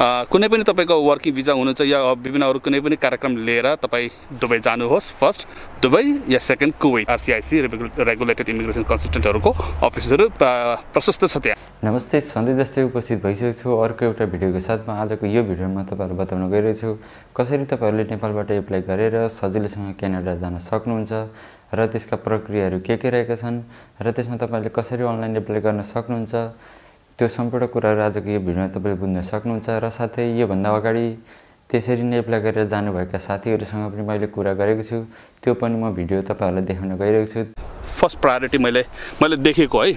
कुनै पनि तपाईँको वर्किङ भिजा हुनुहुन्छ या विभिन्न अरू कुनै पनि कार्यक्रम लिएर तपाईँ दुबई जानुहोस् फर्स्ट दुबई या second Kuwait RCIC regulated immigration कन्सल्टेन्टहरूको अफिसहरू प्रशस्त छ त्यहाँ नमस्ते सधैँ जस्तै उपस्थित भइसकेको छु अर्को एउटा भिडियोको साथमा आजको यो भिडियोमा तपाईँहरू बताउन गइरहेछु कसरी तपाईँहरूले नेपालबाट एप्लाई गरेर सजिलैसँग क्यानाडा जान सक्नुहुन्छ र त्यसका प्रक्रियाहरू के के रहेका छन् र त्यसमा तपाईँले कसरी अनलाइन एप्लाई गर्न सक्नुहुन्छ त्यो सम्पूर्ण कुराहरू आजको यो भिडियोमा तपाईँले बुझ्न सक्नुहुन्छ र साथै योभन्दा अगाडि त्यसरी नै एप्लाई गरेर जानुभएका साथीहरूसँग पनि मैले कुरा गरेको छु त्यो पनि म भिडियो तपाईँहरूलाई देखाउन गइरहेको छु फर्स्ट प्रायोरिटी मैले मैले देखेको है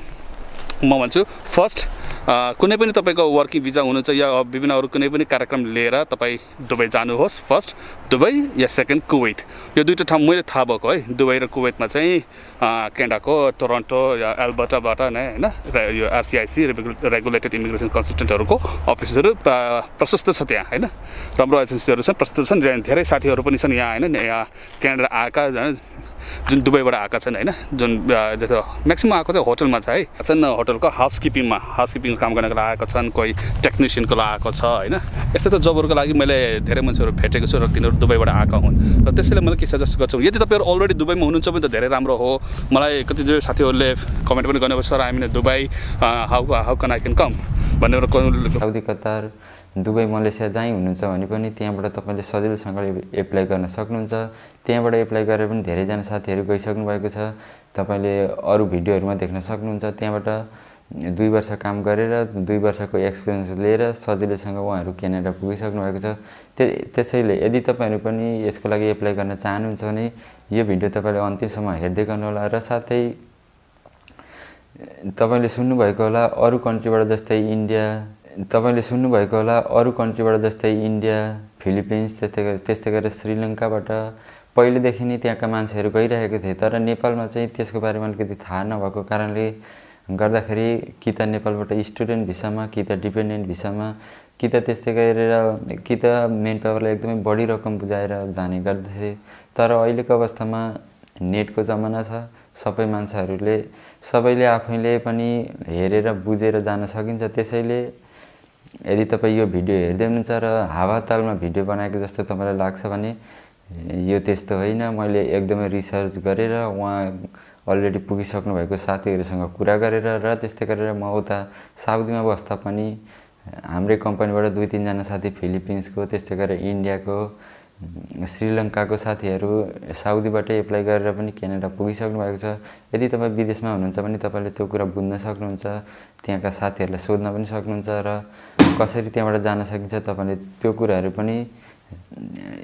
म भन्छु फर्स्ट कुनै पनि तपाईँको वर्किङ भिजा हुनु हुनुहुन्छ या विभिन्न अरू कुनै पनि कार्यक्रम लिएर तपाईँ दुबई जानुहोस् फर्स्ट दुबई या सेकेन्ड कुवेत यो दुइटा ठाउँ मैले थाहा भएको है दुबई र कुवैतमा चाहिँ क्यानाडाको टोरन्टो या एल्बर्टाबाट नै होइन यो आरसिआइसी रेगुलेटेड इमिग्रेसन कन्सल्टेन्टहरूको अफिसहरू प्रशस्त छ त्यहाँ होइन राम्रो एजेन्सीहरू छन् प्रशस्त छन् धेरै साथीहरू पनि छन् यहाँ होइन यहाँ क्यानाडा आएका जुन दुबईबाट आएका छन् होइन जुन जस्तो म्याक्सिमम् आएको चाहिँ होटलमा छ है छन् होटलको हाउस किपिङमा हाउस किपिङको काम गर्नको लागि आएको छन् कोही टेक्निसियनको लागि आएको छ होइन यस्तो त जबहरूको लागि मैले धेरै मान्छेहरू भेटेको छु र तिनीहरू दुबईबाट आएका हुन् र त्यसैले मैले के सजेस्ट गर्छु यदि तपाईँहरू अलरेडी दुबईमा हुनुहुन्छ भने त धेरै राम्रो हो मलाई कतिजना साथीहरूले कमेन्ट पनि गर्नुभयो सर हामीले Dubai how how can I can come भनेर कतार दुबई मलेसिया जहीँ हुनुहुन्छ भने पनि त्यहाँबाट तपाईँले सजिलोसँगले एप्लाई गर्न सक्नुहुन्छ त्यहाँबाट एप्लाई गरेर पनि धेरैजना साथीहरू गइसक्नु भएको छ तपाईँले अरू भिडियोहरूमा देख्न सक्नुहुन्छ त्यहाँबाट दुई वर्ष काम गरेर दुई वर्षको एक्सपिरियन्स लिएर सजिलैसँग उहाँहरू क्यानाडा पुगिसक्नु भएको छ त्य त्यसैले यदि तपाईँहरू पनि यसको लागि एप्लाई गर्न चाहनुहुन्छ भने यो भिडियो तपाईँले अन्तिमसम्म हेर्दै गर्नुहोला र साथै तपाईँले सुन्नुभएको होला अरू कन्ट्रीबाट जस्तै इन्डिया तपाईँले सुन्नुभएको होला अरू कन्ट्रीबाट जस्तै इन्डिया फिलिपिन्स त्यस्तै गरी त्यस्तै गरेर श्रीलङ्काबाट पहिलेदेखि नै त्यहाँका मान्छेहरू गइरहेको थिए तर नेपालमा चाहिँ त्यसको बारेमा अलिकति थाहा नभएको कारणले गर्दाखेरि कि त नेपालबाट स्टुडेन्ट भिसामा कि त डिपेन्डेन्ट भिसामा कि त त्यस्तै गरेर कि त मेन पावरलाई एकदमै बढी रकम बुझाएर जाने गर्दथे तर अहिलेको अवस्थामा नेटको जमाना छ सबै मान्छेहरूले सबैले आफैले पनि हेरेर बुझेर जान सकिन्छ त्यसैले यदि तपाईँ यो भिडियो हेर्दै हुनुहुन्छ र हावातालमा भिडियो बनाएको जस्तो तपाईँलाई लाग्छ भने यो त्यस्तो होइन मैले एकदमै रिसर्च गरेर उहाँ अलरेडी पुगिसक्नु भएको साथीहरूसँग कुरा गरेर र त्यस्तै गरेर म उता साउदीमा बस्दा पनि हाम्रै कम्पनीबाट दुई तिनजना साथी फिलिपिन्सको त्यस्तै गरेर इन्डियाको श्रीलङ्काको साथीहरू साउदीबाटै एप्लाई गरेर पनि क्यानाडा पुगिसक्नु भएको छ यदि तपाईँ विदेशमा हुनुहुन्छ भने तपाईँले त्यो कुरा बुझ्न सक्नुहुन्छ त्यहाँका साथीहरूलाई सोध्न पनि सक्नुहुन्छ र कसरी त्यहाँबाट जान सकिन्छ तपाईँले त्यो कुराहरू पनि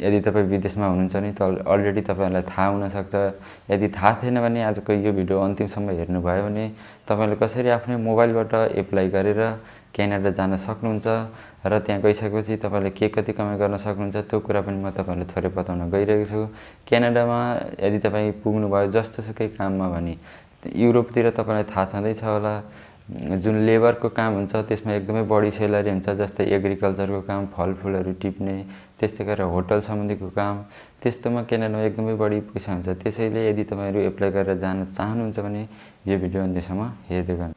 यदि तपाईँ विदेशमा हुनुहुन्छ भने त अलरेडी तपाईँहरूलाई थाहा हुनसक्छ यदि थाहा थिएन भने आजको यो भिडियो अन्तिमसम्म हेर्नुभयो भने तपाईँले कसरी आफ्नै मोबाइलबाट एप्लाई गरेर क्यानाडा जान सक्नुहुन्छ र त्यहाँ गइसकेपछि तपाईँले के कति कमाइ गर्न सक्नुहुन्छ त्यो कुरा पनि म तपाईँहरूलाई थोरै बताउन गइरहेको छु क्यानाडामा यदि तपाईँ पुग्नुभयो जस्तोसुकै काममा भने युरोपतिर तपाईँलाई थाहा छँदैछ होला जुन लेबरको काम हुन्छ त्यसमा एकदमै बढी सेलरी हुन्छ जस्तै एग्रिकल्चरको काम फलफुलहरू टिप्ने त्यस्तै गरेर होटल सम्बन्धीको काम त्यस्तोमा क्यानाडामा एकदमै बढी पैसा हुन्छ त्यसैले यदि तपाईँहरू एप्लाई गरेर जान चाहनुहुन्छ भने यो भिडियो अन्त्यसम्म हेर्दै गर्नु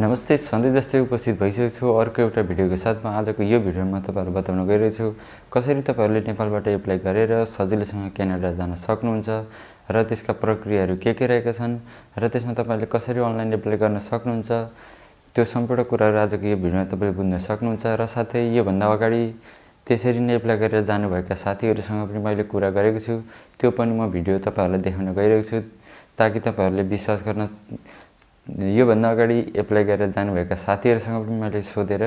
नमस्ते सधैँ जस्तै उपस्थित भइसकेको छु अर्को एउटा भिडियोको साथमा आजको यो भिडियोमा तपाईँहरू बताउन गइरहेछु कसरी तपाईँहरूले नेपालबाट एप्लाई गरेर सजिलैसँग क्यानाडा जान सक्नुहुन्छ र त्यसका प्रक्रियाहरू के के रहेका छन् र त्यसमा तपाईँहरूले कसरी अनलाइन एप्लाई गर्न सक्नुहुन्छ त्यो सम्पूर्ण कुराहरू आजको यो भिडियोमा तपाईँले बुझ्न सक्नुहुन्छ र साथै योभन्दा अगाडि त्यसरी नै एप्लाई गरेर जानुभएका साथीहरूसँग पनि मैले कुरा गरेको छु त्यो पनि म भिडियो तपाईँहरूलाई देखाउन गइरहेको छु ताकि तपाईँहरूले विश्वास गर्न योभन्दा अगाडि एप्लाई गरेर जानुभएका साथीहरूसँग पनि मैले सोधेर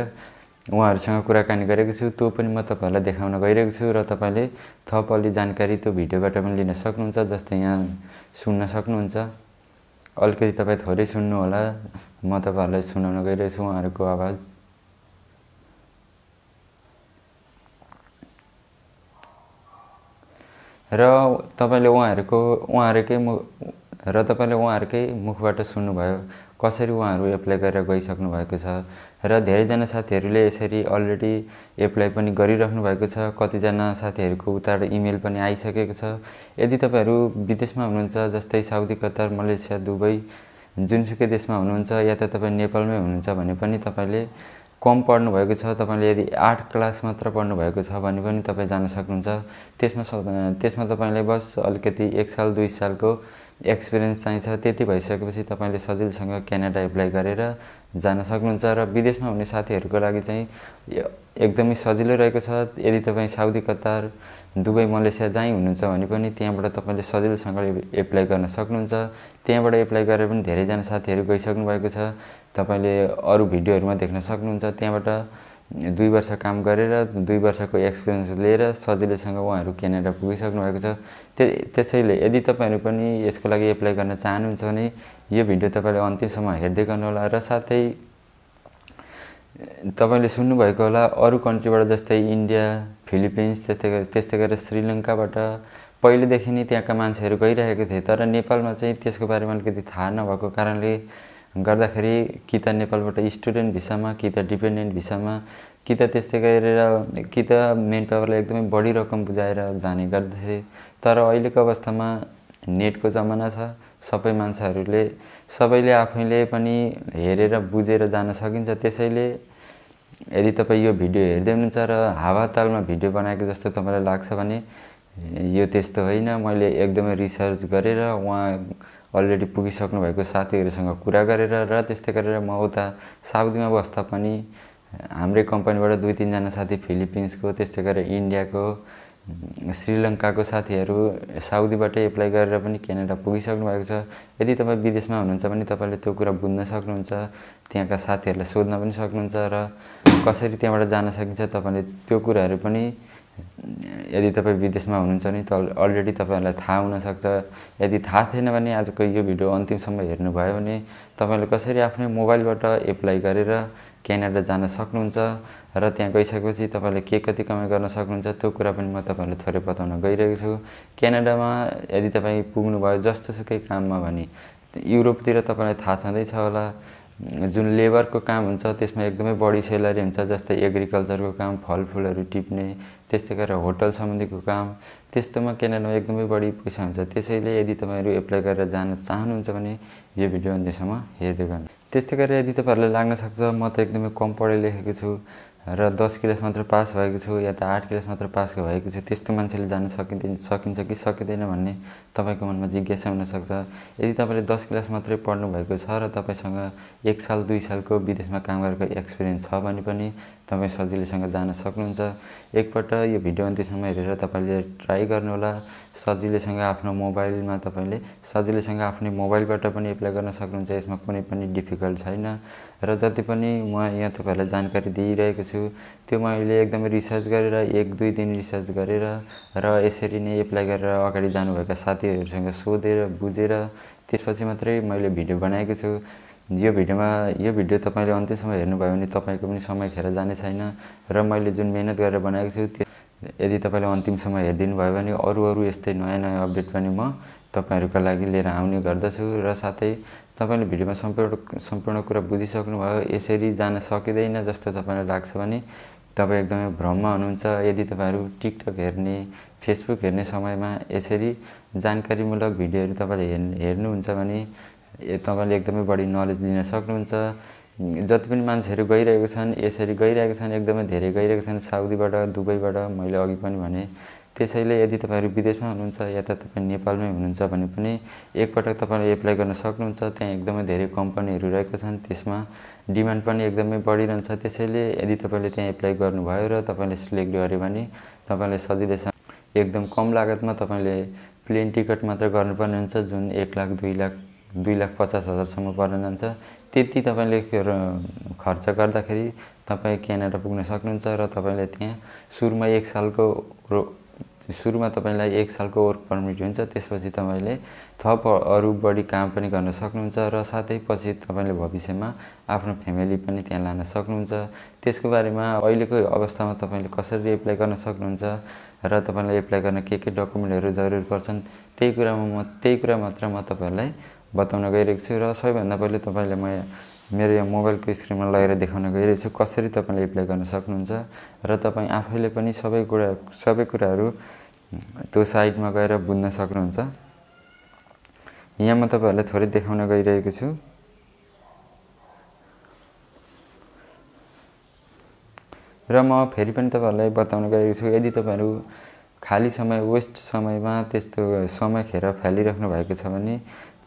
उहाँहरूसँग कुराकानी गरेको छु त्यो पनि म तपाईँहरूलाई देखाउन गइरहेको छु र तपाईँले थप अलि जानकारी त्यो भिडियोबाट पनि लिन सक्नुहुन्छ जस्तै यहाँ सुन्न सक्नुहुन्छ अलिकति तपाईँ थोरै सुन्नुहोला म तपाईँहरूलाई सुनाउन छु उहाँहरूको आवाज र तपाईँले उहाँहरूको उहाँहरूकै म र तपाईँले उहाँहरूकै मुखबाट सुन्नुभयो कसरी उहाँहरू एप्लाई गरेर गइसक्नु भएको छ र धेरैजना साथीहरूले यसरी अलरेडी एप्लाई पनि गरिराख्नु भएको छ कतिजना साथीहरूको उताबाट इमेल पनि आइसकेको छ यदि तपाईँहरू विदेशमा हुनुहुन्छ जस्तै साउदी कतार मलेसिया दुबई जुनसुकै देशमा हुनुहुन्छ या त तपाईँ नेपालमै हुनुहुन्छ भने पनि तपाईँले कम पढ्नुभएको छ तपाईँले यदि आठ क्लास मात्र पढ्नुभएको छ भने पनि तपाईँ जान सक्नुहुन्छ त्यसमा त्यसमा तपाईँले बस अलिकति एक साल दुई सालको एक्सपिरियन्स चाहिन्छ त्यति भइसकेपछि तपाईँले सजिलोसँग क्यानाडा एप्लाई गरेर जान सक्नुहुन्छ र विदेशमा हुने साथीहरूको लागि चाहिँ एकदमै सजिलो रहेको छ यदि तपाईँ साउदी कतार दुबई मलेसिया जहीँ हुनुहुन्छ भने पनि त्यहाँबाट तपाईँले सजिलोसँग एप्लाई गर्न सक्नुहुन्छ त्यहाँबाट एप्लाई गरेर पनि धेरैजना साथीहरू गइसक्नु भएको छ तपाईँले अरू भिडियोहरूमा देख्न सक्नुहुन्छ त्यहाँबाट दुई वर्ष काम गरेर दुई वर्षको एक्सपिरियन्स लिएर सजिलैसँग उहाँहरू क्यानाडा पुगिसक्नु भएको छ त्यो त्यसैले यदि तपाईँहरू पनि यसको लागि एप्लाई गर्न चाहनुहुन्छ भने यो भिडियो तपाईँले अन्तिमसम्म हेर्दै गर्नुहोला र साथै तपाईँले सुन्नुभएको होला अरू कन्ट्रीबाट जस्तै इन्डिया फिलिपिन्स त्यस्तै गरी त्यस्तै गरेर श्रीलङ्काबाट पहिलेदेखि नै त्यहाँका मान्छेहरू गइरहेको थिए तर नेपालमा चाहिँ त्यसको बारेमा अलिकति थाहा नभएको कारणले गर्दाखेरि कि त नेपालबाट स्टुडेन्ट भिसामा कि त डिपेन्डेन्ट भिसामा कि त त्यस्तै गरेर कि त मेन पावरलाई एकदमै बढी रकम बुझाएर जाने गर्दथे तर अहिलेको अवस्थामा नेटको जमाना छ सबै मान्छेहरूले सबैले आफैले पनि हेरेर बुझेर जान सकिन्छ त्यसैले यदि तपाईँ यो भिडियो हेर्दै हुनुहुन्छ र हावा तालमा भिडियो बनाएको जस्तो तपाईँलाई लाग्छ भने यो त्यस्तो होइन मैले एकदमै रिसर्च गरेर उहाँ अलरेडी भएको साथीहरूसँग कुरा गरेर र त्यस्तै गरेर म उता साउदीमा बस्दा पनि हाम्रै कम्पनीबाट दुई तिनजना साथी फिलिपिन्सको त्यस्तै गरेर इन्डियाको श्रीलङ्काको साथीहरू साउदीबाटै एप्लाई गरेर पनि क्यानाडा पुगिसक्नु भएको छ यदि तपाईँ विदेशमा हुनुहुन्छ भने तपाईँले त्यो कुरा बुझ्न सक्नुहुन्छ त्यहाँका साथीहरूलाई सोध्न पनि सक्नुहुन्छ र कसरी त्यहाँबाट जान सकिन्छ तपाईँले त्यो कुराहरू पनि यदि तपाईँ विदेशमा हुनुहुन्छ भने त अलरेडी तपाईँहरूलाई थाहा हुनसक्छ यदि थाहा थिएन भने आजको यो भिडियो अन्तिमसम्म हेर्नुभयो भने तपाईँले कसरी आफ्नै मोबाइलबाट एप्लाई गरेर क्यानाडा जान सक्नुहुन्छ र त्यहाँ गइसकेपछि तपाईँले के कति कमाइ गर्न सक्नुहुन्छ त्यो कुरा पनि म तपाईँहरूलाई थोरै बताउन गइरहेको छु क्यानाडामा यदि तपाईँ पुग्नुभयो जस्तोसुकै काममा भने युरोपतिर तपाईँलाई थाहा छँदैछ होला जुन लेबरको काम हुन्छ त्यसमा एकदमै बढी सेलरी हुन्छ जस्तै एग्रिकल्चरको काम फलफुलहरू टिप्ने त्यस्तै गरेर होटल सम्बन्धीको काम त्यस्तोमा क्यानाडामा एकदमै बढी पैसा हुन्छ त्यसैले यदि तपाईँहरू एप्लाई गरेर जान चाहनुहुन्छ भने यो भिडियो अन्त्यसम्म हेर्दै गर्नु त्यस्तै गरेर यदि तपाईँहरूलाई लाग्न सक्छ म त एकदमै कम पढाइ लेखेको छु र दस क्लास मात्र पास भएको छु या त आठ क्लास मात्र पास भएको छु त्यस्तो मान्छेले जान सकिँदैन सकिन्छ कि सकिँदैन भन्ने तपाईँको मनमा जिज्ञासा हुनसक्छ यदि तपाईँले दस क्लास मात्रै पढ्नुभएको छ र तपाईँसँग एक साल दुई सालको विदेशमा काम गरेको एक्सपिरियन्स छ भने पनि तपाईँ सजिलैसँग जान सक्नुहुन्छ एकपल्ट यो भिडियो अन्त्यसम्म हेरेर तपाईँले ट्राई गर्नुहोला सजिलैसँग आफ्नो मोबाइलमा तपाईँले सजिलैसँग आफ्नै मोबाइलबाट पनि एप्लाई गर्न सक्नुहुन्छ यसमा कुनै पनि डिफिकल्ट छैन र जति पनि म यहाँ तपाईँहरूलाई जानकारी दिइरहेको छु त्यो मैले एकदमै रिसर्च गरेर एक दुई दिन रिसर्च गरेर र यसरी नै एप्लाई गरेर अगाडि जानुभएका साथीहरूसँग सोधेर बुझेर त्यसपछि मात्रै मैले भिडियो बनाएको छु यो भिडियोमा यो भिडियो तपाईँले अन्त्यसम्म हेर्नुभयो भने तपाईँको पनि समय खेर जाने छैन र मैले जुन मिहिनेत गरेर बनाएको छु त्यो यदि तपाईँले अन्तिमसम्म हेरिदिनु भयो भने अरू अरू यस्तै नयाँ नयाँ अपडेट पनि म तपाईँहरूको लागि लिएर आउने गर्दछु र साथै तपाईँले भिडियोमा सम्पूर्ण सम्पूर्ण कुरा बुझिसक्नुभयो यसरी जान सकिँदैन जस्तो तपाईँलाई लाग्छ भने तपाईँ एकदमै भ्रममा हुनुहुन्छ यदि तपाईँहरू टिकटक हेर्ने फेसबुक हेर्ने समयमा यसरी जानकारीमूलक भिडियोहरू तपाईँले हेर् हेर्नुहुन्छ भने तपाईँले एकदमै बढी नलेज लिन सक्नुहुन्छ जति पनि मान्छेहरू गइरहेको छन् यसरी गइरहेको छन् एकदमै धेरै गइरहेको छन् साउदीबाट दुबईबाट मैले अघि पनि भने त्यसैले यदि तपाईँहरू विदेशमा हुनुहुन्छ या त तपाईँ नेपालमै हुनुहुन्छ भने पनि एकपटक तपाईँले एप्लाई गर्न सक्नुहुन्छ त्यहाँ एकदमै धेरै कम्पनीहरू रहेका छन् त्यसमा डिमान्ड पनि एकदमै बढिरहन्छ त्यसैले यदि तपाईँले त्यहाँ एप्लाई गर्नुभयो र तपाईँले सिलेक्ट गर्यो भने तपाईँले सजिलैसँग एकदम कम लागतमा तपाईँले प्लेन टिकट मात्र गर्नुपर्ने हुन्छ जुन एक लाख दुई लाख दुई लाख पचास हजारसम्म पर्न जान्छ त्यति तपाईँले खर्च गर्दाखेरि तपाईँ क्यानाडा पुग्न सक्नुहुन्छ र तपाईँले त्यहाँ सुरुमा एक सालको रो सुरुमा तपाईँलाई एक सालको वर्क पर्मिट हुन्छ त्यसपछि तपाईँले थप अरू बढी काम पनि गर्न सक्नुहुन्छ र साथै पछि तपाईँले भविष्यमा आफ्नो फ्यामिली पनि त्यहाँ लान सक्नुहुन्छ त्यसको बारेमा अहिलेको अवस्थामा तपाईँले कसरी एप्लाई गर्न सक्नुहुन्छ र तपाईँलाई एप्लाई गर्न के के डकुमेन्टहरू जरुरी पर्छन् त्यही कुरामा म त्यही कुरा मात्र म तपाईँहरूलाई बताउन गइरहेको छु र सबैभन्दा पहिले तपाईँले म मेरो यो मोबाइलको स्क्रिनमा लगेर देखाउन गइरहेछु कसरी तपाईँले एप्लाई गर्न सक्नुहुन्छ र तपाईँ आफैले पनि सबै कुरा सबै कुराहरू त्यो साइडमा गएर बुझ्न सक्नुहुन्छ यहाँ म तपाईँहरूलाई थोरै देखाउन गइरहेको छु र म फेरि पनि तपाईँहरूलाई बताउन गइरहेको छु यदि तपाईँहरू खाली समय वेस्ट समयमा त्यस्तो समय खेर फालिराख्नु भएको छ भने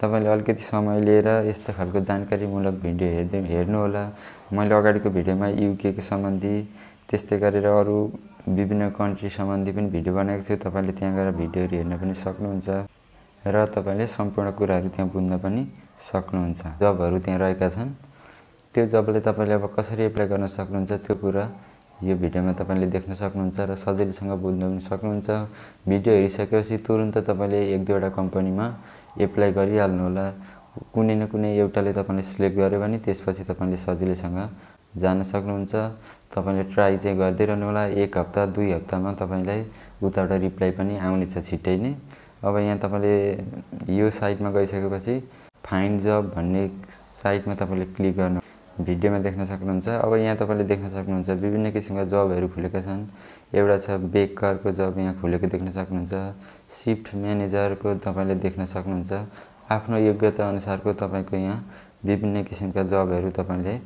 तपाईँले अलिकति समय लिएर यस्तो खालको जानकारीमूलक भिडियो हेर्दै हेर्नुहोला मैले अगाडिको भिडियोमा युकेको सम्बन्धी त्यस्तै गरेर अरू विभिन्न कन्ट्री सम्बन्धी पनि भिडियो बनाएको छु तपाईँले त्यहाँ गएर भिडियोहरू हेर्न पनि सक्नुहुन्छ र तपाईँले सम्पूर्ण कुराहरू त्यहाँ बुझ्न पनि सक्नुहुन्छ जबहरू त्यहाँ रहेका छन् त्यो जबले तपाईँले अब कसरी एप्लाई गर्न सक्नुहुन्छ त्यो कुरा यो भिडियोमा तपाईँले देख्न सक्नुहुन्छ र सजिलोसँग बुझ्नु पनि सक्नुहुन्छ भिडियो हेरिसकेपछि तुरुन्त तपाईँले एक दुईवटा कम्पनीमा एप्लाई गरिहाल्नुहोला कुनै न कुनै एउटाले तपाईँले सिलेक्ट गर्यो भने त्यसपछि तपाईँले सजिलैसँग जान सक्नुहुन्छ तपाईँले ट्राई चाहिँ गर्दै रहनु होला एक हप्ता दुई हप्तामा तपाईँलाई उताबाट रिप्लाई पनि आउनेछ छिट्टै नै अब यहाँ तपाईँले यो साइटमा गइसकेपछि फाइन्ड जब भन्ने साइटमा तपाईँले क्लिक गर्नु भिडियोमा देख्न सक्नुहुन्छ अब यहाँ तपाईँले देख्न सक्नुहुन्छ विभिन्न किसिमका जबहरू खुलेका छन् एउटा छ बेकरको जब यहाँ खुलेको देख्न सक्नुहुन्छ सिफ्ट म्यानेजरको तपाईँले देख्न सक्नुहुन्छ आफ्नो योग्यता अनुसारको तपाईँको यहाँ विभिन्न किसिमका जबहरू तपाईँले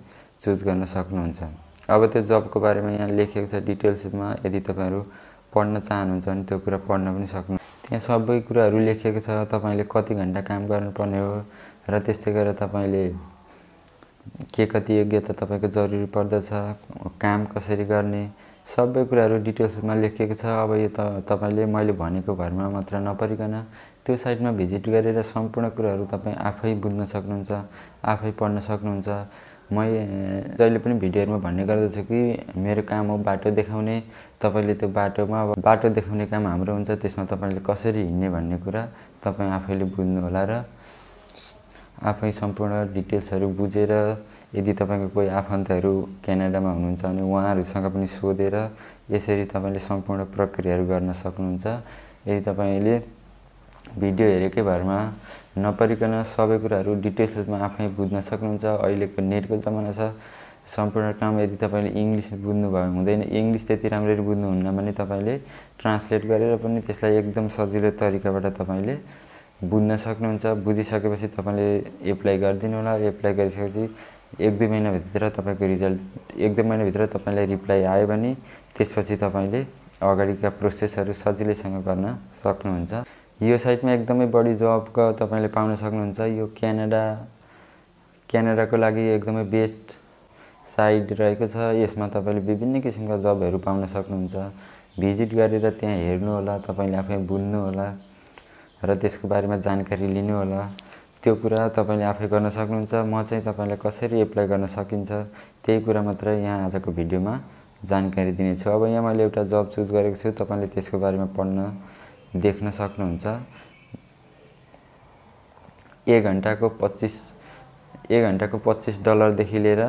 चुज गर्न सक्नुहुन्छ अब त्यो जबको बारेमा यहाँ लेखिएको छ डिटेल्समा यदि तपाईँहरू पढ्न चाहनुहुन्छ भने त्यो कुरा पढ्न पनि सक्नु त्यहाँ सबै कुराहरू लेखिएको छ तपाईँले कति घन्टा काम गर्नुपर्ने हो र त्यस्तै गरेर तपाईँले के कति योग्यता तपाईँको जरुरी पर्दछ काम कसरी गर्ने सबै कुराहरू डिटेल्समा लेखिएको छ अब यो त तपाईँले मैले भनेको भरमा मात्र नपरिकन त्यो साइटमा भिजिट गरेर सम्पूर्ण कुराहरू तपाईँ आफै बुझ्न सक्नुहुन्छ आफै पढ्न सक्नुहुन्छ मैले जहिले पनि भिडियोहरूमा भन्ने गर्दछु कि मेरो काम हो बाटो देखाउने तपाईँले त्यो बाटोमा अब बाटो देखाउने काम हाम्रो हुन्छ त्यसमा तपाईँले कसरी हिँड्ने भन्ने कुरा तपाईँ आफैले बुझ्नुहोला र आफै सम्पूर्ण डिटेल्सहरू बुझेर यदि तपाईँको कोही आफन्तहरू क्यानाडामा हुनुहुन्छ भने उहाँहरूसँग पनि सोधेर यसरी तपाईँले सम्पूर्ण प्रक्रियाहरू गर्न सक्नुहुन्छ यदि तपाईँले भिडियो हेरेकै भरमा नपरिकन सबै कुराहरू डिटेल्समा आफै बुझ्न सक्नुहुन्छ अहिलेको नेटको जमाना छ सम्पूर्ण काम यदि तपाईँले इङ्ग्लिस बुझ्नुभयो हुँदैन इङ्ग्लिस त्यति राम्ररी बुझ्नुहुन्न भने तपाईँले ट्रान्सलेट गरेर पनि त्यसलाई एकदम सजिलो तरिकाबाट तपाईँले बुझ्न सक्नुहुन्छ बुझिसकेपछि तपाईँले एप्लाई गरिदिनु होला एप्लाई गरिसकेपछि एक दुई महिनाभित्र तपाईँको रिजल्ट एक दुई महिनाभित्र तपाईँलाई रिप्लाई आयो भने त्यसपछि तपाईँले अगाडिका प्रोसेसहरू सजिलैसँग गर्न सक्नुहुन्छ यो साइटमा एकदमै बढी जबको तपाईँले पाउन सक्नुहुन्छ यो क्यानाडा क्यानाडाको लागि एकदमै बेस्ट साइट रहेको छ यसमा तपाईँले विभिन्न किसिमका जबहरू पाउन सक्नुहुन्छ भिजिट गरेर त्यहाँ हेर्नुहोला तपाईँले आफै बुझ्नुहोला र त्यसको बारेमा जानकारी लिनु होला त्यो कुरा तपाईँले आफै गर्न सक्नुहुन्छ म चाहिँ तपाईँलाई कसरी एप्लाई गर्न सकिन्छ त्यही कुरा मात्र यहाँ आजको भिडियोमा जानकारी दिनेछु अब यहाँ मैले एउटा जब चुज गरेको छु तपाईँले त्यसको बारेमा पढ्न देख्न सक्नुहुन्छ एक घन्टाको पच्चिस एक घन्टाको पच्चिस डलरदेखि लिएर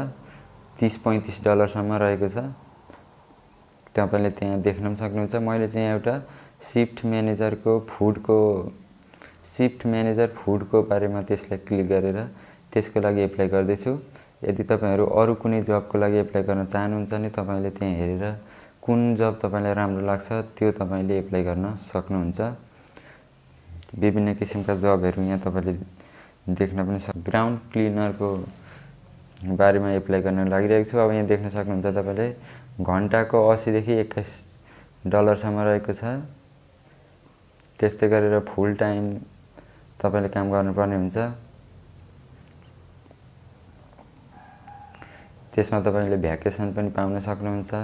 तिस पैँतिस डलरसम्म रहेको छ तपाईँले त्यहाँ देख्न पनि सक्नुहुन्छ मैले चाहिँ एउटा सिफ्ट म्यानेजरको फुडको सिफ्ट म्यानेजर फुडको बारेमा त्यसलाई क्लिक गरेर त्यसको लागि एप्लाई गर्दैछु यदि तपाईँहरू अरू कुनै जबको लागि एप्लाई गर्न चाहनुहुन्छ भने तपाईँले त्यहाँ हेरेर कुन जब तपाईँलाई राम्रो लाग्छ त्यो तपाईँले एप्लाई गर्न सक्नुहुन्छ विभिन्न किसिमका जबहरू यहाँ तपाईँले देख्न पनि सक् ग्राउन्ड क्लिनरको बारेमा एप्लाई गर्न लागिरहेको छु अब यहाँ देख्न सक्नुहुन्छ तपाईँले घन्टाको असीदेखि एक्काइस डलरसम्म रहेको छ त्यस्तै गरेर फुल टाइम तपाईँले काम गर्नुपर्ने हुन्छ त्यसमा तपाईँले भ्याकेसन पनि पाउन सक्नुहुन्छ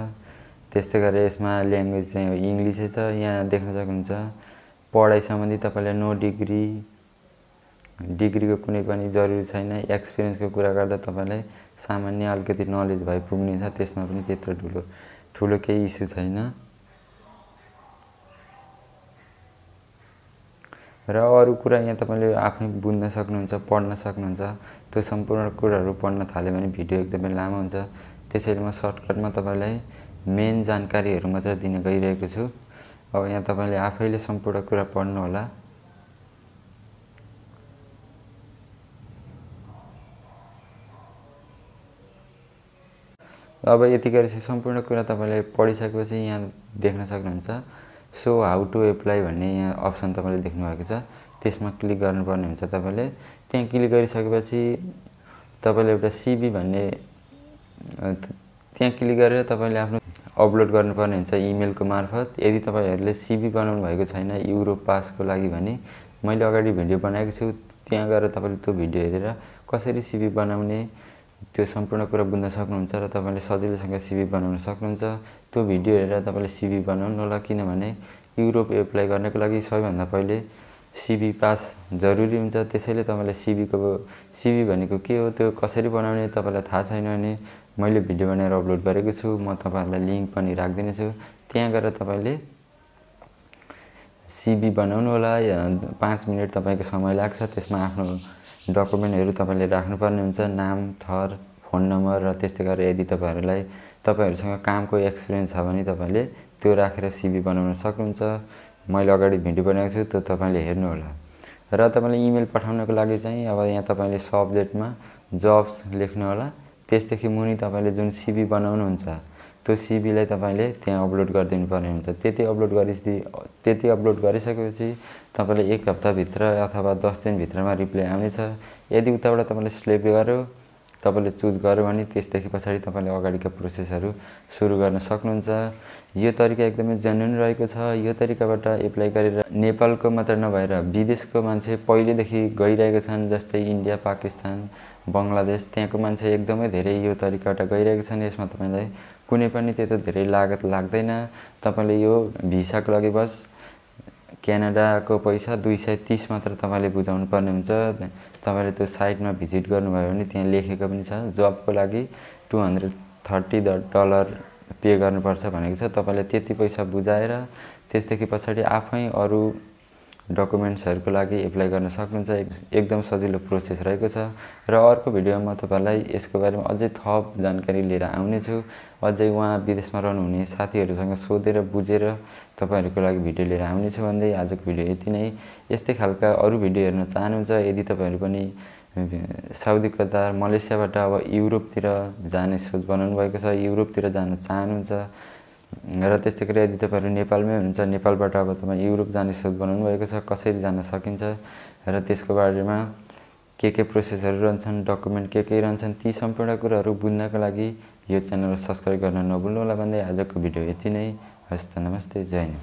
त्यस्तै गरेर यसमा ल्याङ्ग्वेज चाहिँ इङ्ग्लिसै छ यहाँ देख्न सक्नुहुन्छ पढाइ सम्बन्धी तपाईँले नो डिग्री डिग्रीको कुनै पनि जरुरी छैन एक्सपिरियन्सको कुरा गर्दा तपाईँलाई सामान्य अलिकति नलेज भए छ त्यसमा पनि त्यत्रो ठुलो ठुलो केही इस्यु छैन र अरू कुरा यहाँ तपाईँले आफै बुझ्न सक्नुहुन्छ पढ्न सक्नुहुन्छ त्यो सम्पूर्ण कुराहरू पढ्न थाल्यो भने भिडियो एकदमै लामो हुन्छ त्यसैले म सर्टकटमा तपाईँलाई मेन जानकारीहरू मात्र दिन गइरहेको छु अब यहाँ तपाईँले आफैले सम्पूर्ण कुरा पढ्नुहोला अब यति गरेपछि सम्पूर्ण कुरा तपाईँले पढिसकेपछि यहाँ देख्न सक्नुहुन्छ सो हाउ टु एप्लाई भन्ने यहाँ अप्सन तपाईँले देख्नुभएको छ त्यसमा क्लिक गर्नुपर्ने हुन्छ तपाईँले त्यहाँ क्लिक गरिसकेपछि तपाईँले एउटा सिबी भन्ने त्यहाँ क्लिक गरेर तपाईँले आफ्नो अपलोड गर्नुपर्ने हुन्छ इमेलको मार्फत यदि तपाईँहरूले सिबी बनाउनु भएको छैन युरो पासको लागि भने मैले अगाडि भिडियो बनाएको छु त्यहाँ गएर तपाईँले त्यो भिडियो हेरेर कसरी सिबी बनाउने त्यो सम्पूर्ण कुरा बुझ्न सक्नुहुन्छ र तपाईँले सजिलैसँग सिबी बनाउन सक्नुहुन्छ त्यो भिडियो हेरेर तपाईँले सिबी होला किनभने युरोप एप्लाई गर्नको लागि सबैभन्दा पहिले सिबी पास जरुरी हुन्छ त्यसैले तपाईँले सिबीको सिबी भनेको के हो त्यो कसरी बनाउने तपाईँलाई थाहा छैन भने मैले भिडियो बनाएर अपलोड गरेको छु म तपाईँहरूलाई लिङ्क पनि राखिदिनेछु त्यहाँ गएर तपाईँले सिबी होला पाँच मिनट तपाईँको समय लाग्छ त्यसमा आफ्नो डकुमेन्टहरू तपाईँले राख्नुपर्ने हुन्छ नाम थर फोन नम्बर र त्यस्तै गरेर यदि तपाईँहरूलाई तपाईँहरूसँग कामको एक्सपिरियन्स छ भने तपाईँले त्यो राखेर सिबी बनाउन सक्नुहुन्छ मैले अगाडि भिडियो बनाएको छु त्यो तपाईँले हेर्नुहोला र तपाईँले इमेल पठाउनको लागि चाहिँ अब यहाँ तपाईँले सब्जेक्टमा जब्स लेख्नुहोला त्यसदेखि मुनि तपाईँले जुन सिबी बनाउनुहुन्छ त्यो सिबीलाई तपाईँले त्यहाँ अपलोड गरिदिनु पर्ने हुन्छ त्यति अपलोड गरेपछि त्यति अपलोड गरिसकेपछि तपाईँले एक हप्ताभित्र अथवा दस दिनभित्रमा रिप्लाई आउनेछ यदि उताबाट तपाईँले सिलेक्ट गर्यो तपाईँले चुज गर्यो भने त्यसदेखि पछाडि तपाईँले अगाडिका प्रोसेसहरू सुरु गर्न सक्नुहुन्छ यो तरिका एकदमै जेन्युन रहेको छ यो तरिकाबाट एप्लाई गरेर नेपालको मात्र नभएर विदेशको मान्छे पहिलेदेखि गइरहेका छन् जस्तै इन्डिया पाकिस्तान बङ्गलादेश त्यहाँको मान्छे एकदमै धेरै यो तरिकाबाट गइरहेको छन् यसमा तपाईँलाई कुनै पनि त्यत्रो धेरै लागत लाग्दैन तपाईँले यो भिसाको लागि बस क्यानाडाको पैसा दुई सय तिस मात्र तपाईँले बुझाउनु पर्ने हुन्छ तपाईँले त्यो साइटमा भिजिट गर्नुभयो भने त्यहाँ लेखेको पनि छ जबको लागि two hundred thirty dollar pay गर्नुपर्छ भनेको छ तपाईँले त्यति पैसा बुझाएर त्यसदेखि पछाडि आफै अरू डकुमेन्ट्सहरूको लागि एप्लाई गर्न सक्नुहुन्छ एकदम सजिलो प्रोसेस रहेको छ र अर्को भिडियोमा तपाईँलाई यसको बारेमा अझै थप जानकारी लिएर आउनेछु अझै उहाँ विदेशमा रहनुहुने साथीहरूसँग सोधेर बुझेर तपाईँहरूको लागि भिडियो लिएर आउनेछु भन्दै आजको भिडियो यति नै यस्तै खालका अरू भिडियो हेर्न चाहनुहुन्छ यदि तपाईँहरू पनि साउदी कतार मलेसियाबाट अब युरोपतिर जाने सोच बनाउनु भएको छ युरोपतिर जान चाहनुहुन्छ र त्यस्तै गरी यदि तपाईँहरू नेपालमै हुनुहुन्छ नेपालबाट अब तपाईँ युरोप जाने सोच बनाउनु भएको छ कसरी जान सकिन्छ र त्यसको बारेमा के के प्रोसेसहरू रहन्छन् डकुमेन्ट के के रहन्छन् ती सम्पूर्ण कुराहरू बुझ्नको लागि यो च्यानल सब्सक्राइब गर्न नभुल्नु होला भन्दै आजको भिडियो यति नै हस् त नमस्ते जय